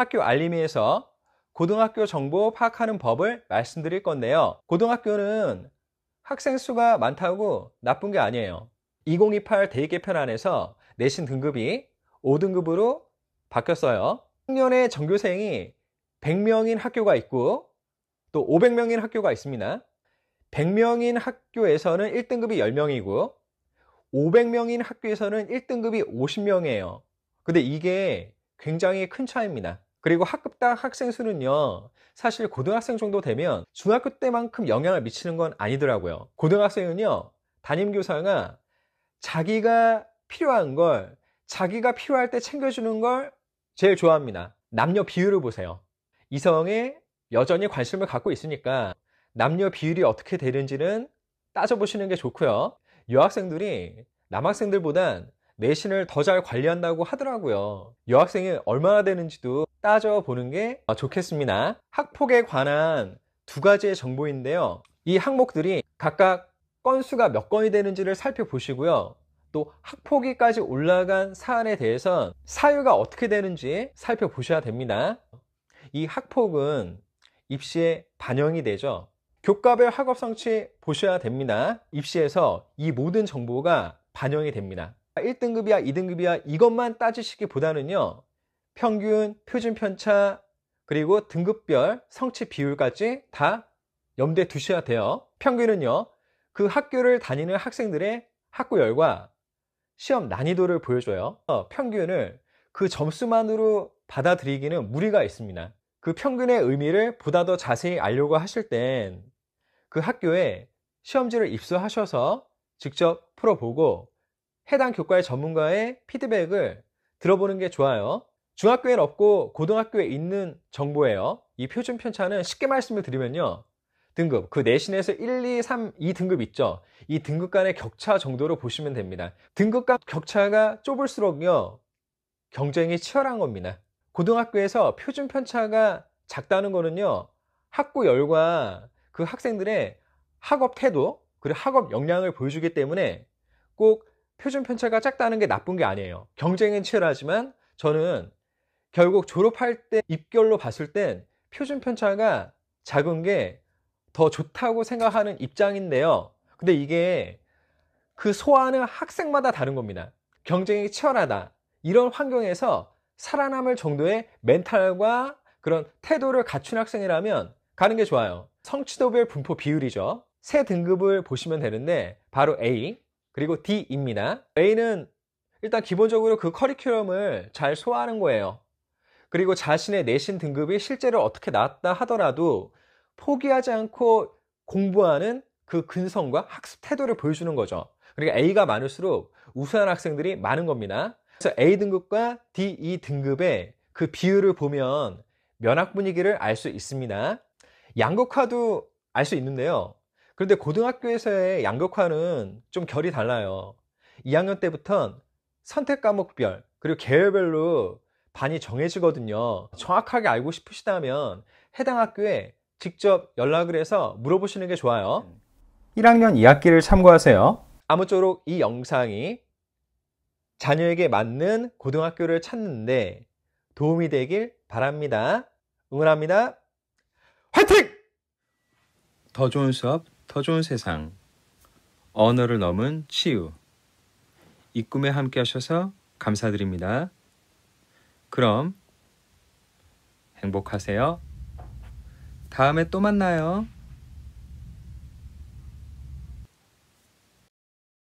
학교 알림이에서 고등학교 정보 파악하는 법을 말씀드릴 건데요. 고등학교는 학생 수가 많다고 나쁜 게 아니에요. 2028 대입 개편 안에서 내신 등급이 5등급으로 바뀌었어요. 학년의 전교생이 100명인 학교가 있고 또 500명인 학교가 있습니다. 100명인 학교에서는 1등급이 10명이고 500명인 학교에서는 1등급이 50명이에요. 근데 이게 굉장히 큰 차이입니다. 그리고 학급당 학생 수는요 사실 고등학생 정도 되면 중학교 때만큼 영향을 미치는 건 아니더라고요 고등학생은요 담임교사가 자기가 필요한 걸 자기가 필요할 때 챙겨주는 걸 제일 좋아합니다 남녀 비율을 보세요 이성에 여전히 관심을 갖고 있으니까 남녀 비율이 어떻게 되는지는 따져보시는 게 좋고요 여학생들이 남학생들보단 내신을 더 잘 관리한다고 하더라고요 여학생이 얼마나 되는지도 따져보는 게 어, 좋겠습니다. 학폭에 관한 두 가지의 정보인데요. 이 항목들이 각각 건수가 몇 건이 되는지를 살펴보시고요. 또 학폭위까지 올라간 사안에 대해선 사유가 어떻게 되는지 살펴보셔야 됩니다. 이 학폭은 입시에 반영이 되죠. 교과별 학업 성취 보셔야 됩니다. 입시에서 이 모든 정보가 반영이 됩니다. 1등급이야 2등급이야 이것만 따지시기보다는요. 평균, 표준 편차, 그리고 등급별 성취 비율까지 다 염두에 두셔야 돼요. 평균은요, 그 학교를 다니는 학생들의 학구열과 시험 난이도를 보여줘요. 어, 평균을 그 점수만으로 받아들이기는 무리가 있습니다. 그 평균의 의미를 보다 더 자세히 알려고 하실 땐 그 학교에 시험지를 입수하셔서 직접 풀어보고 해당 교과의 전문가의 피드백을 들어보는 게 좋아요. 중학교엔 없고 고등학교에 있는 정보예요. 이 표준 편차는 쉽게 말씀을 드리면요. 등급, 그 내신에서 1, 2, 3, 2등급 있죠. 이 등급 간의 격차 정도로 보시면 됩니다. 등급 간 격차가 좁을수록요. 경쟁이 치열한 겁니다. 고등학교에서 표준 편차가 작다는 거는요. 학구 열과 그 학생들의 학업 태도, 그리고 학업 역량을 보여주기 때문에 꼭 표준 편차가 작다는 게 나쁜 게 아니에요. 경쟁은 치열하지만 저는 결국 졸업할 때 입결로 봤을 땐 표준 편차가 작은 게 더 좋다고 생각하는 입장인데요. 근데 이게 그 소화하는 학생마다 다른 겁니다. 경쟁이 치열하다. 이런 환경에서 살아남을 정도의 멘탈과 그런 태도를 갖춘 학생이라면 가는 게 좋아요. 성취도별 분포 비율이죠. 세 등급을 보시면 되는데 바로 A 그리고 D입니다. A는 일단 기본적으로 그 커리큘럼을 잘 소화하는 거예요. 그리고 자신의 내신 등급이 실제로 어떻게 나왔다 하더라도 포기하지 않고 공부하는 그 근성과 학습 태도를 보여주는 거죠. 그러니까 A가 많을수록 우수한 학생들이 많은 겁니다. 그래서 A 등급과 D, E 등급의 그 비율을 보면 면학 분위기를 알 수 있습니다. 양극화도 알 수 있는데요. 그런데 고등학교에서의 양극화는 좀 결이 달라요. 2학년 때부터는 선택 과목별 그리고 계열별로 반이 정해지거든요. 정확하게 알고 싶으시다면 해당 학교에 직접 연락을 해서 물어보시는 게 좋아요. 1학년 2학기를 참고하세요. 아무쪼록 이 영상이 자녀에게 맞는 고등학교를 찾는데 도움이 되길 바랍니다. 응원합니다. 화이팅! 더 좋은 수업, 더 좋은 세상. 언어를 넘은 치유. 이 꿈에 함께 하셔서 감사드립니다. 그럼 행복하세요. 다음에 또 만나요.